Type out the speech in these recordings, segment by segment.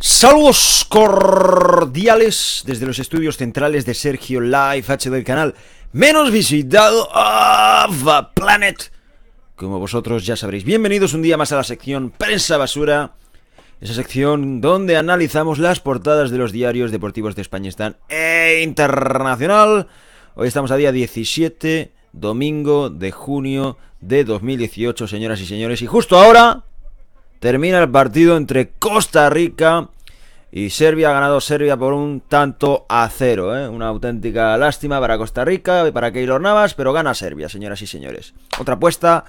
Saludos cordiales desde los estudios centrales de Sergio Live H del canal menos visitado of the planet. Como vosotros ya sabréis, bienvenidos un día más a la sección Prensa Basura. Esa sección donde analizamos las portadas de los diarios deportivos de España están e internacional. Hoy estamos a día 17, domingo de junio de 2018, señoras y señores, y justo ahora Termina el partido entre Costa Rica y Serbia. Ha ganado Serbia por un tanto a cero. ¿eh? Una auténtica lástima para Costa Rica y para Keylor Navas, pero gana Serbia, señoras y señores. Otra apuesta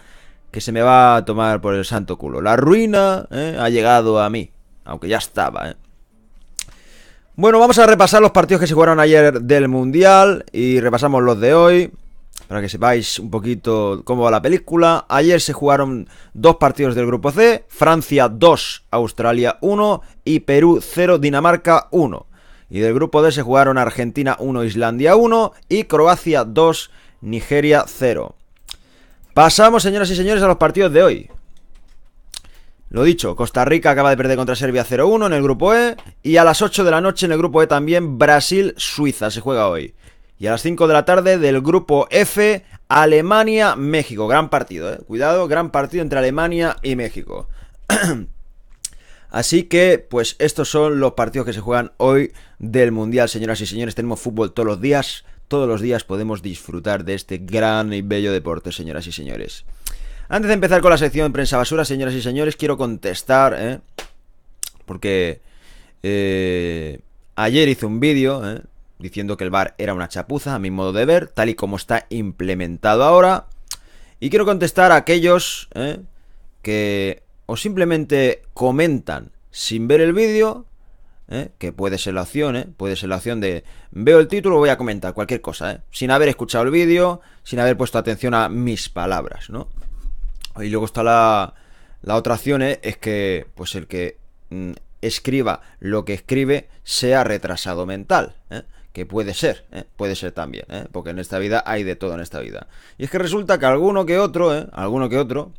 que se me va a tomar por el santo culo. La ruina ¿eh? ha llegado a mí, aunque ya estaba. ¿eh? Bueno, vamos a repasar los partidos que se jugaron ayer del Mundial y repasamos los de hoy para que sepáis un poquito cómo va la película. Ayer se jugaron dos partidos del grupo C, Francia 2, Australia 1 y Perú 0, Dinamarca 1. Y del grupo D se jugaron Argentina 1, Islandia 1 y Croacia 2, Nigeria 0. Pasamos, señoras y señores, a los partidos de hoy. Lo dicho, Costa Rica acaba de perder contra Serbia 0-1 en el grupo E y a las 8 de la noche en el grupo E también Brasil-Suiza se juega hoy. Y a las 5 de la tarde del grupo F, Alemania-México. Gran partido, ¿eh? Cuidado, gran partido entre Alemania y México. Así que, pues estos son los partidos que se juegan hoy del Mundial, señoras y señores. Tenemos fútbol todos los días. Todos los días podemos disfrutar de este gran y bello deporte, señoras y señores. Antes de empezar con la sección Prensa Basura, señoras y señores, quiero contestar, ¿eh? Porque eh, ayer hice un vídeo, ¿eh? diciendo que el bar era una chapuza, a mi modo de ver, tal y como está implementado ahora. Y quiero contestar a aquellos eh, que o simplemente comentan sin ver el vídeo, eh, que puede ser la opción, ¿eh? puede ser la opción de veo el título, voy a comentar cualquier cosa, eh, sin haber escuchado el vídeo, sin haber puesto atención a mis palabras, ¿no? Y luego está la, la otra opción, es que pues el que mm, escriba lo que escribe sea retrasado mental. ¿eh? que puede ser, ¿eh? puede ser también, ¿eh? porque en esta vida hay de todo en esta vida. Y es que resulta que alguno que otro, ¿eh? alguno que otro,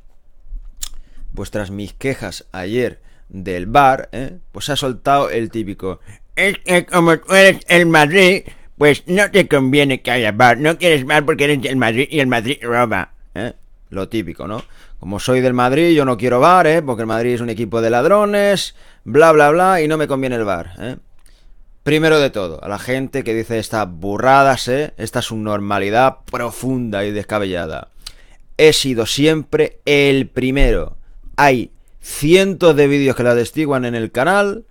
pues tras mis quejas ayer del bar, ¿eh? pues ha soltado el típico, es que como tú eres el Madrid, pues no te conviene que haya bar, no quieres bar porque eres el Madrid y el Madrid roba. ¿eh? Lo típico, ¿no? Como soy del Madrid, yo no quiero bar, ¿eh? porque el Madrid es un equipo de ladrones, bla, bla, bla, y no me conviene el bar. ¿eh? Primero de todo, a la gente que dice esta burrada, ¿eh? esta subnormalidad profunda y descabellada. He sido siempre el primero. Hay cientos de vídeos que la destiguan en el canal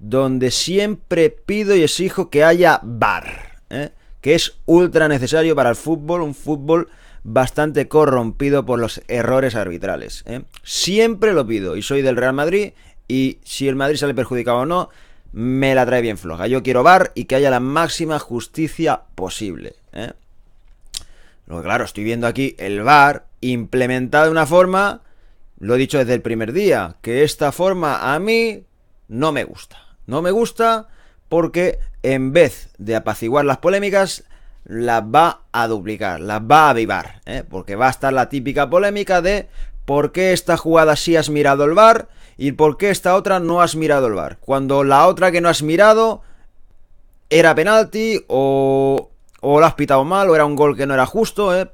donde siempre pido y exijo que haya bar, ¿eh? que es ultra necesario para el fútbol, un fútbol bastante corrompido por los errores arbitrales. ¿eh? Siempre lo pido y soy del Real Madrid y si el Madrid sale perjudicado o no, me la trae bien floja. Yo quiero bar y que haya la máxima justicia posible. ¿eh? Lo que, claro, estoy viendo aquí el bar implementado de una forma, lo he dicho desde el primer día, que esta forma a mí no me gusta. No me gusta porque en vez de apaciguar las polémicas, las va a duplicar, las va a avivar, ¿eh? porque va a estar la típica polémica de por qué esta jugada sí has mirado el bar y por qué esta otra no has mirado el bar. Cuando la otra que no has mirado era penalti o, o la has pitado mal o era un gol que no era justo, ¿eh?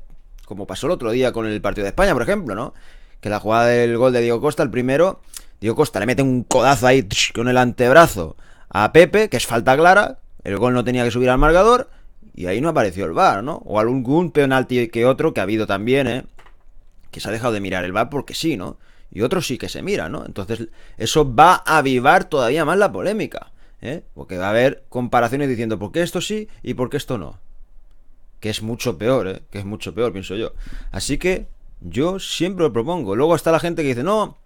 como pasó el otro día con el partido de España, por ejemplo, ¿no? Que la jugada del gol de Diego Costa, el primero, Diego Costa le mete un codazo ahí con el antebrazo a Pepe, que es falta clara, el gol no tenía que subir al marcador y ahí no apareció el VAR, ¿no? O algún penalti que otro que ha habido también, ¿eh? que se ha dejado de mirar el VAR porque sí, ¿no? Y otros sí que se miran, ¿no? Entonces, eso va a avivar todavía más la polémica, ¿eh? Porque va a haber comparaciones diciendo por qué esto sí y por qué esto no. Que es mucho peor, ¿eh? Que es mucho peor, pienso yo. Así que yo siempre lo propongo. Luego está la gente que dice, no,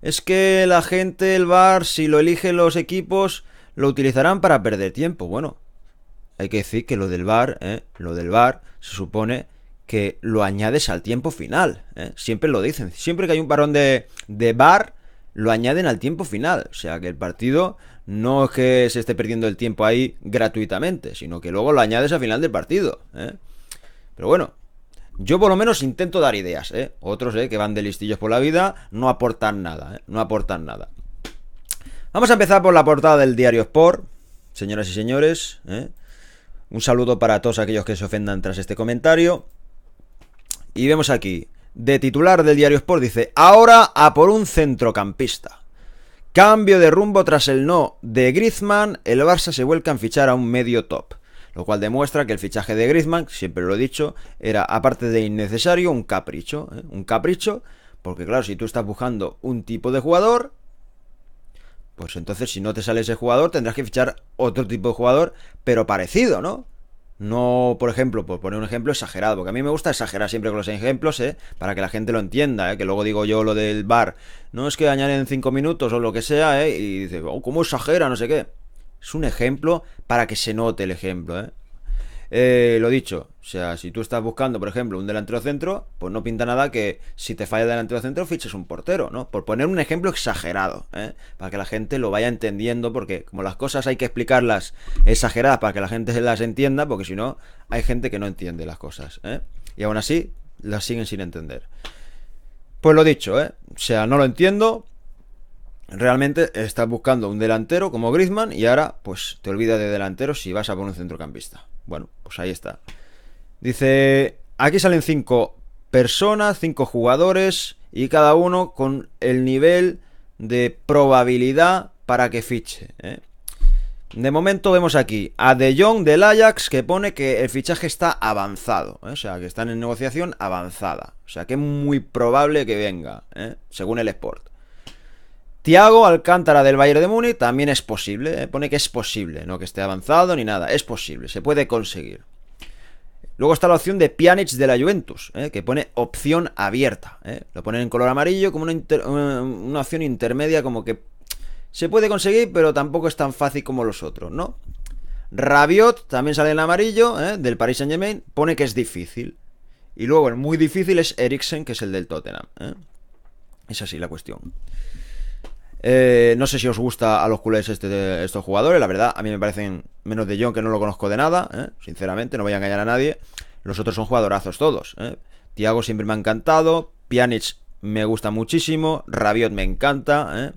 es que la gente, el VAR, si lo eligen los equipos, lo utilizarán para perder tiempo. Bueno, hay que decir que lo del VAR, ¿eh? Lo del VAR se supone que lo añades al tiempo final. ¿eh? Siempre lo dicen. Siempre que hay un parón de, de bar, lo añaden al tiempo final. O sea que el partido no es que se esté perdiendo el tiempo ahí gratuitamente, sino que luego lo añades al final del partido. ¿eh? Pero bueno, yo por lo menos intento dar ideas. ¿eh? Otros que van de listillos por la vida no aportan nada. No aportan nada. Vamos a empezar por la portada del diario Sport, señoras y señores. Un saludo para todos aquellos que se ofendan tras este comentario. Y vemos aquí, de titular del diario Sport dice, ahora a por un centrocampista. Cambio de rumbo tras el no de Griezmann, el Barça se vuelca a fichar a un medio top. Lo cual demuestra que el fichaje de Griezmann, siempre lo he dicho, era aparte de innecesario, un capricho. ¿eh? Un capricho, porque claro, si tú estás buscando un tipo de jugador, pues entonces si no te sale ese jugador tendrás que fichar otro tipo de jugador, pero parecido, ¿no? No, por ejemplo, por poner un ejemplo exagerado, porque a mí me gusta exagerar siempre con los ejemplos, ¿eh? Para que la gente lo entienda, ¿eh? Que luego digo yo lo del bar, no es que añaden cinco minutos o lo que sea, ¿eh? Y dice, oh, ¿cómo exagera? No sé qué. Es un ejemplo para que se note el ejemplo, ¿eh? Eh, lo dicho, o sea, si tú estás buscando, por ejemplo, un delantero centro, pues no pinta nada que si te falla delantero centro, fiches un portero, ¿no? Por poner un ejemplo exagerado, ¿eh? para que la gente lo vaya entendiendo, porque como las cosas hay que explicarlas exageradas para que la gente las entienda, porque si no, hay gente que no entiende las cosas, ¿eh? Y aún así, las siguen sin entender. Pues lo dicho, ¿eh? O sea, no lo entiendo, realmente estás buscando un delantero como Griezmann y ahora pues te olvidas de delantero si vas a por un centrocampista. Bueno, pues ahí está. Dice, aquí salen cinco personas, cinco jugadores y cada uno con el nivel de probabilidad para que fiche. ¿eh? De momento vemos aquí a De Jong del Ajax que pone que el fichaje está avanzado, ¿eh? o sea, que están en negociación avanzada, o sea, que es muy probable que venga, ¿eh? según el Sport. Tiago Alcántara del Bayern de Múnich también es posible. ¿eh? Pone que es posible, no que esté avanzado ni nada. Es posible, se puede conseguir. Luego está la opción de Pjanic de la Juventus, ¿eh? que pone opción abierta. ¿eh? Lo ponen en color amarillo como una, opción intermedia, como que se puede conseguir, pero tampoco es tan fácil como los otros, ¿no? Rabiot también sale en amarillo, del Paris Saint Germain, pone que es difícil. Y luego el muy difícil es Eriksen, que es el del Tottenham. Es así la cuestión. Eh, no sé si os gusta a los culés este estos jugadores, la verdad, a mí me parecen menos de John, que no lo conozco de nada, ¿eh? sinceramente, no voy a engañar a nadie. Los otros son jugadorazos todos. ¿eh? Tiago siempre me ha encantado, Pjanic me gusta muchísimo, Rabiot me encanta, ¿eh?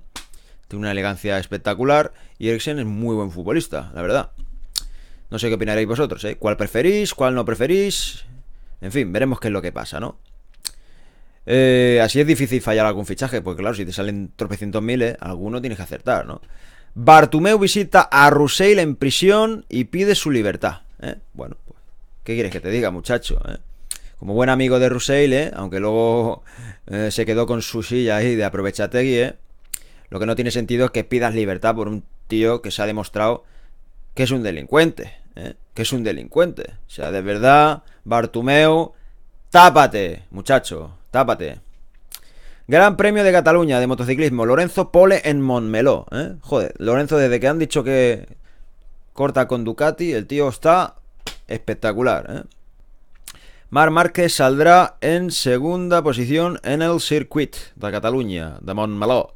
tiene una elegancia espectacular y Eriksen es muy buen futbolista, la verdad. No sé qué opinaréis vosotros, ¿eh? ¿Cuál preferís? ¿Cuál no preferís? En fin, veremos qué es lo que pasa, ¿no? Eh, así es difícil fallar algún fichaje, porque claro, si te salen tropecientos miles, alguno tienes que acertar, ¿no? Bartumeu visita a Ruseil en prisión y pide su libertad. ¿eh? Bueno, pues, ¿qué quieres que te diga, muchacho? ¿eh? Como buen amigo de Ruseil, aunque luego se quedó con su silla ahí de aprovechategui, lo que no tiene sentido es que pidas libertad por un tío que se ha demostrado que es un delincuente. Que es un delincuente. O sea, de verdad, Bartumeu, tápate, muchacho tápate. Gran Premio de Cataluña de motociclismo. Lorenzo Pole en Montmeló. ¿eh? Joder, Lorenzo, desde que han dicho que corta con Ducati, el tío está espectacular. ¿eh? Mar Márquez saldrá en segunda posición en el Circuit de Cataluña, de Montmeló.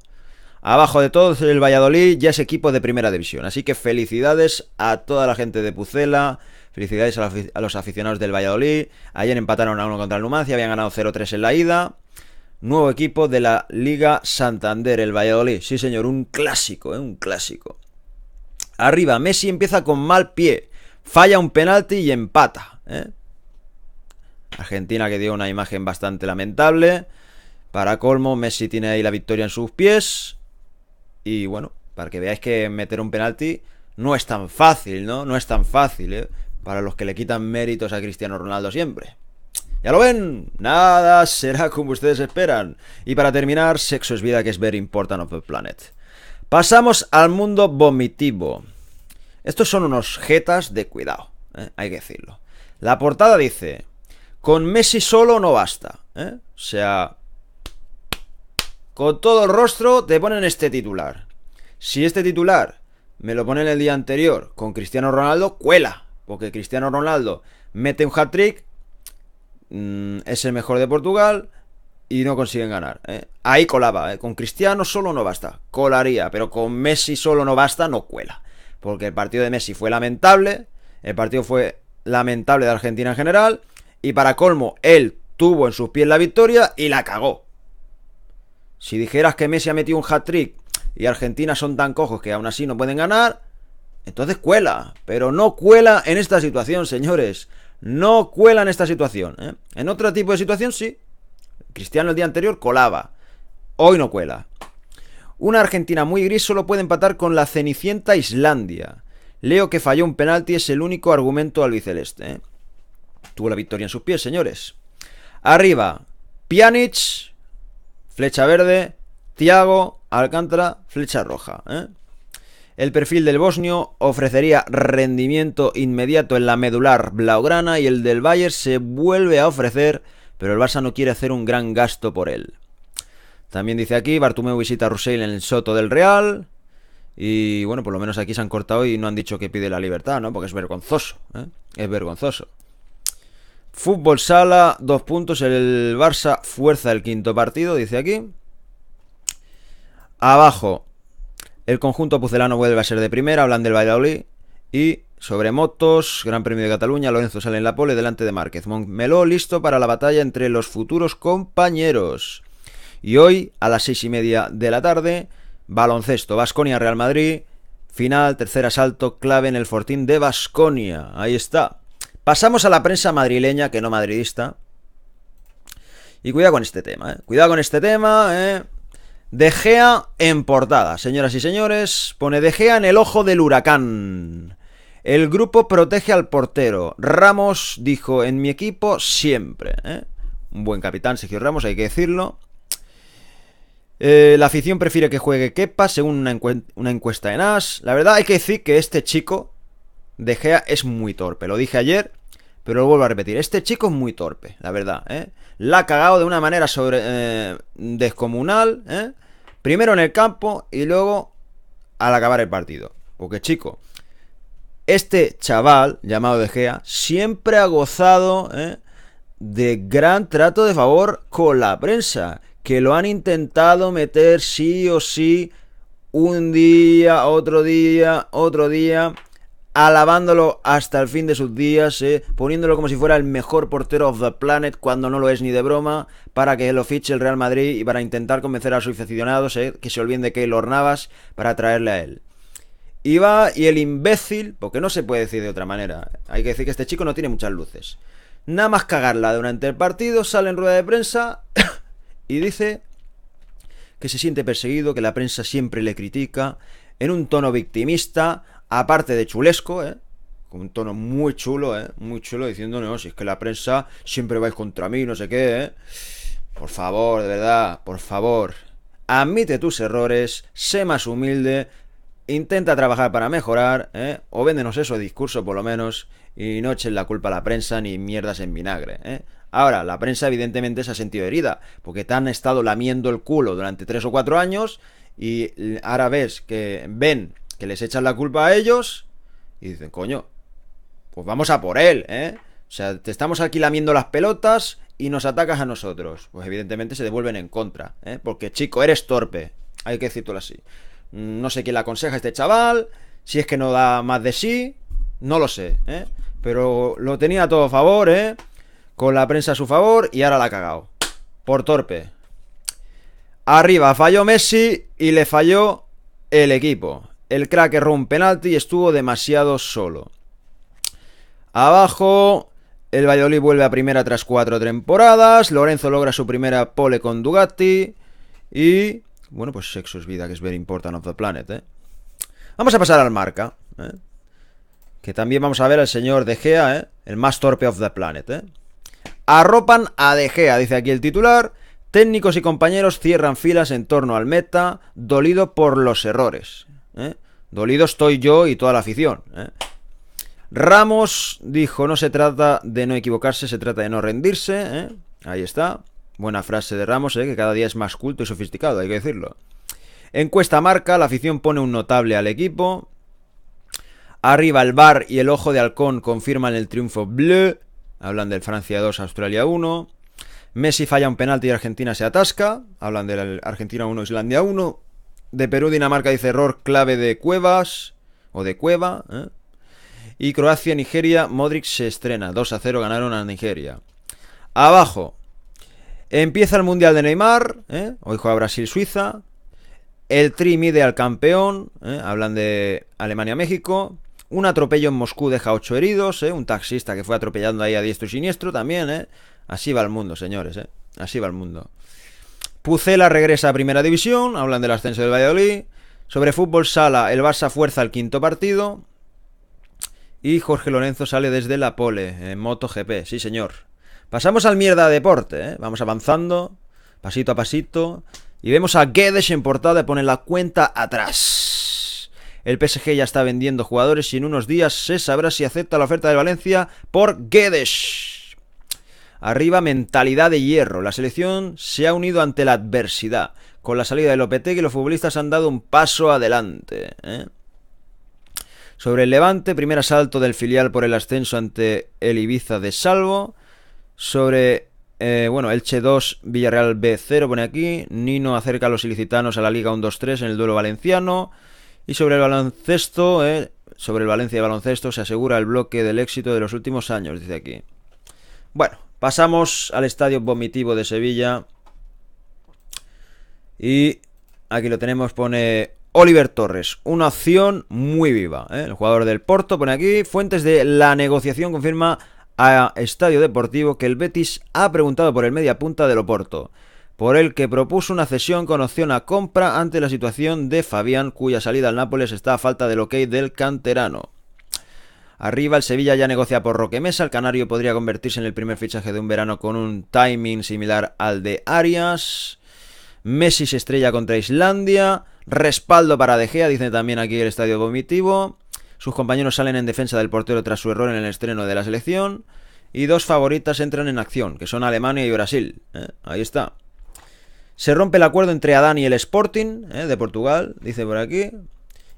Abajo de todos el Valladolid ya es equipo de primera división. Así que felicidades a toda la gente de Pucela, Felicidades a, los aficionados del Valladolid. Ayer empataron a uno contra el Numancia, habían ganado 0-3 en la ida. Nuevo equipo de la Liga Santander, el Valladolid. Sí, señor, un clásico, ¿eh? un clásico. Arriba, Messi empieza con mal pie. Falla un penalti y empata. ¿eh? Argentina que dio una imagen bastante lamentable. Para colmo, Messi tiene ahí la victoria en sus pies. Y bueno, para que veáis que meter un penalti no es tan fácil, ¿no? No es tan fácil, ¿eh? para los que le quitan méritos a Cristiano Ronaldo siempre. Ya lo ven, nada será como ustedes esperan. Y para terminar, sexo es vida que es very important of the planet. Pasamos al mundo vomitivo. Estos son unos jetas de cuidado, ¿eh? hay que decirlo. La portada dice, con Messi solo no basta. ¿eh? O sea, con todo el rostro te ponen este titular. Si este titular me lo ponen el día anterior con Cristiano Ronaldo, cuela. Porque Cristiano Ronaldo mete un hat-trick, mm, es el mejor de Portugal y no consiguen ganar. ¿eh? Ahí colaba, ¿eh? con Cristiano solo no basta, colaría, pero con Messi solo no basta, no cuela. Porque el partido de Messi fue lamentable, el partido fue lamentable de Argentina en general, y para colmo, él tuvo en sus pies la victoria y la cagó. Si dijeras que Messi ha metido un hat-trick y Argentina son tan cojos que aún así no pueden ganar, entonces cuela, pero no cuela en esta situación, señores. No cuela en esta situación. ¿eh? En otro tipo de situación sí. Cristiano el día anterior colaba. Hoy no cuela. Una Argentina muy gris solo puede empatar con la Cenicienta Islandia. Leo que falló un penalti es el único argumento albiceleste. ¿eh? Tuvo la victoria en sus pies, señores. Arriba, Pjanic, flecha verde, Thiago, Alcántara, flecha roja. ¿eh? El perfil del bosnio ofrecería rendimiento inmediato en la medular blaugrana y el del Bayern se vuelve a ofrecer, pero el Barça no quiere hacer un gran gasto por él. También dice aquí, Bartumeu visita a Russell en el Soto del Real. Y bueno, por lo menos aquí se han cortado y no han dicho que pide la libertad, ¿no? Porque es vergonzoso, ¿eh? Es vergonzoso. Fútbol Sala, dos puntos. El Barça fuerza el quinto partido, dice aquí. Abajo, el conjunto pucelano vuelve a ser de primera, hablan del Valladolid. Y sobre motos, Gran Premio de Cataluña, Lorenzo sale en la pole delante de Márquez. Montmeló listo para la batalla entre los futuros compañeros. Y hoy, a las seis y media de la tarde, baloncesto, Basconia Real Madrid, final, tercer asalto clave en el fortín de Basconia. Ahí está. Pasamos a la prensa madrileña, que no madridista. Y cuidado con este tema, ¿eh? Cuidado con este tema, ¿eh? De en portada, señoras y señores, pone De en el ojo del huracán. El grupo protege al portero. Ramos dijo, en mi equipo siempre. ¿eh? Un buen capitán, Sergio Ramos, hay que decirlo. Eh, la afición prefiere que juegue Kepa, según una, una encuesta en As. La verdad hay que decir que este chico, De Gea, es muy torpe. Lo dije ayer. Pero lo vuelvo a repetir, este chico es muy torpe, la verdad, ¿eh? La ha cagado de una manera sobre, eh, descomunal, ¿eh? Primero en el campo y luego al acabar el partido. Porque, chico, este chaval, llamado De Gea, siempre ha gozado ¿eh? de gran trato de favor con la prensa. Que lo han intentado meter sí o sí un día, otro día, otro día alabándolo hasta el fin de sus días, eh, poniéndolo como si fuera el mejor portero of the planet cuando no lo es ni de broma, para que lo fiche el Real Madrid y para intentar convencer a sus aficionados eh, que se olviden de Keylor Navas para traerle a él. Y va, y el imbécil, porque no se puede decir de otra manera, hay que decir que este chico no tiene muchas luces. Nada más cagarla durante el partido, sale en rueda de prensa y dice que se siente perseguido, que la prensa siempre le critica, en un tono victimista, aparte de chulesco, ¿eh? con un tono muy chulo, ¿eh? muy chulo, diciéndonos oh, si es que la prensa siempre vais contra mí, no sé qué, ¿eh? por favor, de verdad, por favor, admite tus errores, sé más humilde, intenta trabajar para mejorar, ¿eh? o véndenos eso discurso por lo menos, y no echen la culpa a la prensa ni mierdas en vinagre. ¿eh? Ahora, la prensa evidentemente se ha sentido herida, porque te han estado lamiendo el culo durante tres o cuatro años, y ahora ves que ven que les echan la culpa a ellos y dicen, coño, pues vamos a por él, ¿eh? O sea, te estamos aquí lamiendo las pelotas y nos atacas a nosotros. Pues evidentemente se devuelven en contra, ¿eh? Porque chico, eres torpe. Hay que decirlo así. No sé quién le aconseja a este chaval, si es que no da más de sí, no lo sé, ¿eh? Pero lo tenía a todo a favor, ¿eh? Con la prensa a su favor y ahora la ha cagado. Por torpe. Arriba falló Messi y le falló el equipo el cracker erró un penalti y estuvo demasiado solo. Abajo, el Valladolid vuelve a primera tras cuatro temporadas. Lorenzo logra su primera pole con Dugatti. Y. Bueno, pues sexo es vida, que es very important of the planet, ¿eh? Vamos a pasar al marca, ¿eh? Que también vamos a ver al señor De Gea, ¿eh? El más torpe of the planet, ¿eh? Arropan a De Gea, dice aquí el titular. Técnicos y compañeros cierran filas en torno al meta, dolido por los errores. ¿eh? Dolido estoy yo y toda la afición. ¿eh? Ramos dijo, no se trata de no equivocarse, se trata de no rendirse. ¿eh? Ahí está. Buena frase de Ramos, que cada día es más culto y sofisticado, hay que decirlo. Encuesta marca, la afición pone un notable al equipo. Arriba el bar y el ojo de halcón confirman el triunfo bleu. Hablan del Francia 2, Australia 1. Messi falla un penalti y Argentina se atasca. Hablan del Argentina 1, Islandia 1. De Perú, Dinamarca dice error clave de Cuevas o de Cueva. ¿eh? Y Croacia, Nigeria, Modric se estrena. 2 a 0 ganaron a Nigeria. Abajo. Empieza el Mundial de Neymar. ¿eh? Hoy juega Brasil-Suiza. El Tri mide al campeón. ¿eh? Hablan de Alemania-México. Un atropello en Moscú deja 8 heridos. Un taxista que fue atropellando ahí a diestro y siniestro también. Así va el mundo, señores. Así va el mundo. Pucela regresa a Primera División, hablan del ascenso del Valladolid. Sobre fútbol sala, el Barça fuerza el quinto partido. Y Jorge Lorenzo sale desde la pole en MotoGP, sí señor. Pasamos al mierda deporte, ¿eh? vamos avanzando, pasito a pasito. Y vemos a Guedes en portada, pone la cuenta atrás. El PSG ya está vendiendo jugadores y en unos días se sabrá si acepta la oferta de Valencia por Guedes. Arriba mentalidad de hierro. La selección se ha unido ante la adversidad. Con la salida de que los futbolistas han dado un paso adelante. ¿eh? Sobre el Levante, primer asalto del filial por el ascenso ante el Ibiza de Salvo. Sobre, el eh, bueno, Elche 2, Villarreal B0 pone aquí. Nino acerca a los ilicitanos a la Liga 1-2-3 en el duelo valenciano. Y sobre el baloncesto, ¿eh? sobre el Valencia de baloncesto se asegura el bloque del éxito de los últimos años, dice aquí. Bueno, Pasamos al Estadio Vomitivo de Sevilla. Y aquí lo tenemos, pone Oliver Torres. Una acción muy viva. ¿eh? El jugador del Porto pone aquí. Fuentes de la negociación confirma a Estadio Deportivo que el Betis ha preguntado por el media Punta del Oporto. Por el que propuso una cesión con opción a compra ante la situación de Fabián, cuya salida al Nápoles está a falta del ok del canterano. Arriba el Sevilla ya negocia por Roque Mesa, el canario podría convertirse en el primer fichaje de un verano con un timing similar al de Arias. Messi se estrella contra Islandia, respaldo para De Gea, dice también aquí el estadio vomitivo. Sus compañeros salen en defensa del portero tras su error en el estreno de la selección. Y dos favoritas entran en acción, que son Alemania y Brasil. ¿eh? Ahí está. Se rompe el acuerdo entre Adán y el Sporting ¿eh? de Portugal, dice por aquí.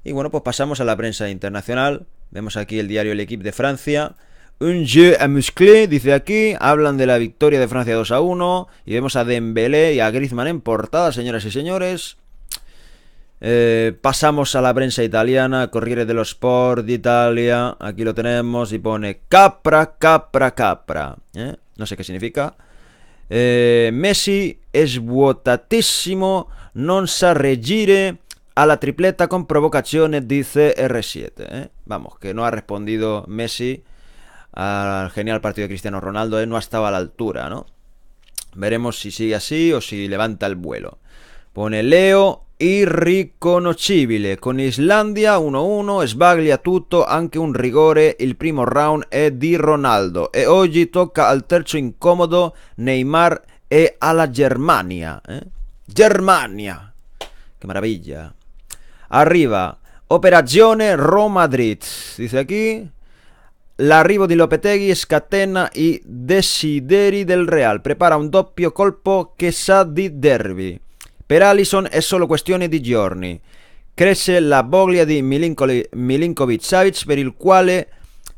Y bueno, pues pasamos a la prensa internacional, Vemos aquí el diario El equipo de Francia. Un jeu à musclé, dice aquí. Hablan de la victoria de Francia 2 a 1. Y vemos a Dembélé y a Griezmann en portada, señoras y señores. Eh, pasamos a la prensa italiana, Corriere dello Sport d'Italia. Italia. Aquí lo tenemos y pone Capra, Capra, Capra. ¿eh? No sé qué significa. Eh, Messi es vuotatissimo, non sa regire, a la tripleta con provocaciones, dice R7. ¿eh? Vamos, que no ha respondido Messi al genial partido de Cristiano Ronaldo, ¿eh? no ha estado a la altura, ¿no? Veremos si sigue así o si levanta el vuelo. Pone Leo irriconocible. Con Islandia 1-1, sbaglia tutto, anche un rigore, el primo round è di Ronaldo. E oggi tocca al terzo incómodo Neymar e alla Germania. Eh? Germania. Qué maravilla. Arriva Operazione Romadrid. Dice qui: L'arrivo di Lopetegui scatena i desideri del Real. Prepara un doppio colpo che sa di derby. Per Allison è solo questione di giorni. Cresce la voglia di Milinkovic Savic per il quale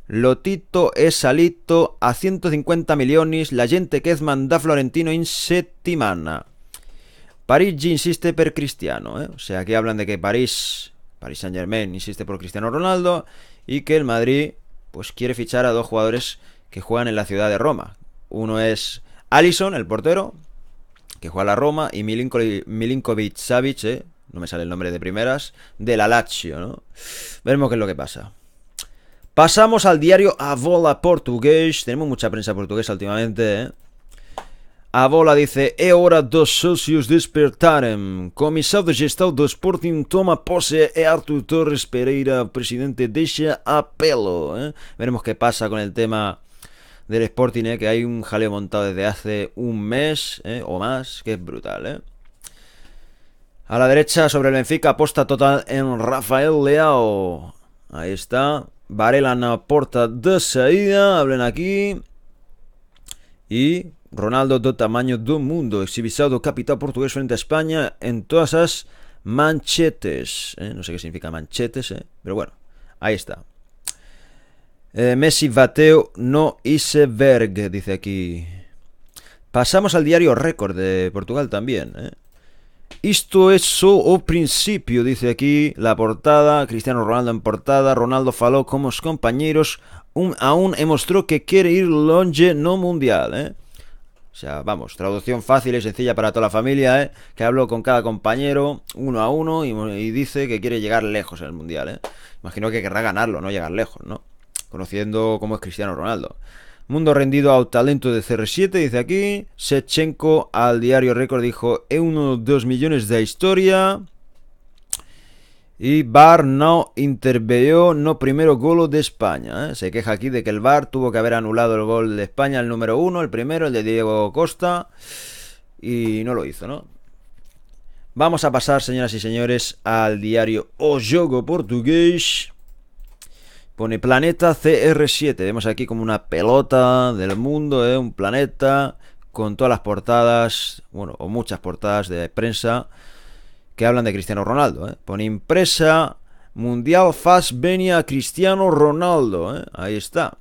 Lotito è salito a 150 milioni la gente che Kezman da Florentino in settimana. Parigi insiste per Cristiano, ¿eh? o sea, aquí hablan de que París, París Saint Germain insiste por Cristiano Ronaldo y que el Madrid pues quiere fichar a dos jugadores que juegan en la ciudad de Roma. Uno es Alisson, el portero, que juega a la Roma, y Milinkovic Savic, ¿eh? no me sale el nombre de primeras, de la Lazio, ¿no? Veremos qué es lo que pasa. Pasamos al diario Avola Portugués. Tenemos mucha prensa portuguesa últimamente, ¿eh? A bola dice é hora dos socios despertaren. Comisado gestão do Sporting toma pose e Artur Torres Pereira, presidente, deixa a pelo. Eh? Veremos que pasa con el tema del Sporting, eh? que hai un jaleo montado desde hace un mes eh? o más, que é brutal. Eh? A la derecha, sobre el Benfica, aposta total en Rafael Leao. Ahí está. Varela en la puerta de salida. Hablen aquí. Y Ronaldo do tamaño do mundo, exhibizado capital portugués frente a España en todas as manchetes. Eh, no sé qué significa manchetes, eh, pero bueno, ahí está. Eh, Messi bateo no hice dice aquí. Pasamos al diario Récord de Portugal también. Esto eh. es só o principio, dice aquí la portada, Cristiano Ronaldo en portada, Ronaldo falou como os compañeros, aún e mostrou que quiere ir longe no mundial, eh? O sea, vamos, traducción fácil y sencilla para toda la familia, ¿eh? Que hablo con cada compañero uno a uno y, dice que quiere llegar lejos en el Mundial, ¿eh? Imagino que querrá ganarlo, no llegar lejos, ¿no? Conociendo cómo es Cristiano Ronaldo. Mundo rendido al talento de CR7, dice aquí. Sechenko al diario Record dijo, uno dos millones de historia. Y VAR no intervió, no primero golo de España. ¿eh? Se queja aquí de que el VAR tuvo que haber anulado el gol de España, el número uno, el primero, el de Diego Costa. Y no lo hizo, ¿no? Vamos a pasar, señoras y señores, al diario O Jogo Portugués. Pone planeta CR7. Vemos aquí como una pelota del mundo, ¿eh? un planeta con todas las portadas, bueno, o muchas portadas de prensa que hablan de Cristiano Ronaldo. ¿eh? Pone impresa Mundial Fast Venia Cristiano Ronaldo. ¿eh? Ahí está.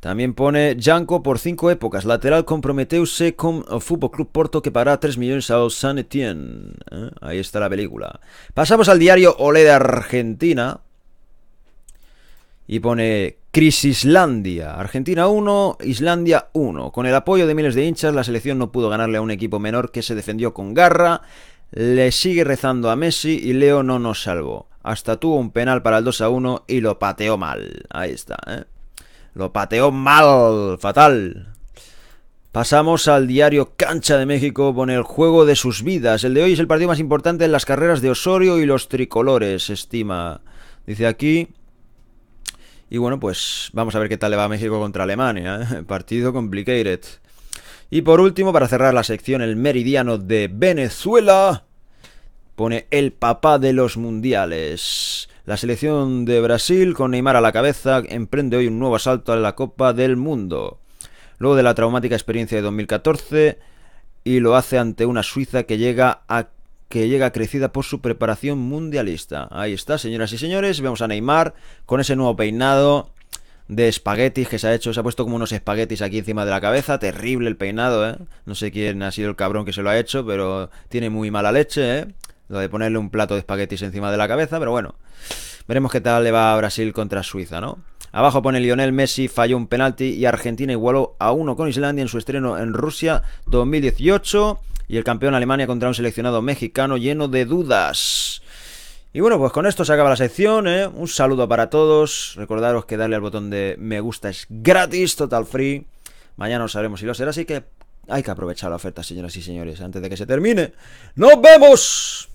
También pone Janko por cinco épocas. Lateral comprometeuse con el Fútbol Club Porto que pagará 3 millones a San Etienne. ¿eh? Ahí está la película. Pasamos al diario Olé de Argentina. Y pone Islandia. Argentina 1, Islandia 1. Con el apoyo de miles de hinchas, la selección no pudo ganarle a un equipo menor que se defendió con garra le sigue rezando a Messi y Leo no nos salvó. Hasta tuvo un penal para el 2 a 1 y lo pateó mal. Ahí está, ¿eh? Lo pateó mal, fatal. Pasamos al diario Cancha de México con el juego de sus vidas. El de hoy es el partido más importante en las carreras de Osorio y los tricolores, estima. Dice aquí. Y bueno, pues vamos a ver qué tal le va a México contra Alemania. ¿eh? Partido complicated. Y por último, para cerrar la sección, el meridiano de Venezuela pone el papá de los mundiales. La selección de Brasil, con Neymar a la cabeza, emprende hoy un nuevo asalto a la Copa del Mundo. Luego de la traumática experiencia de 2014, y lo hace ante una Suiza que llega que llega crecida por su preparación mundialista. Ahí está, señoras y señores, vemos a Neymar con ese nuevo peinado, de espaguetis que se ha hecho, se ha puesto como unos espaguetis aquí encima de la cabeza, terrible el peinado, ¿eh? No sé quién ha sido el cabrón que se lo ha hecho, pero tiene muy mala leche, ¿eh? Lo de ponerle un plato de espaguetis encima de la cabeza, pero bueno, veremos qué tal le va a Brasil contra Suiza, ¿no? Abajo pone Lionel Messi, falló un penalti y Argentina igualó a uno con Islandia en su estreno en Rusia 2018 y el campeón Alemania contra un seleccionado mexicano lleno de dudas. Y bueno, pues con esto se acaba la sección, ¿eh? Un saludo para todos. Recordaros que darle al botón de me gusta es gratis, total free. Mañana os sabremos si lo será, así que hay que aprovechar la oferta, señoras y señores, antes de que se termine. ¡Nos vemos!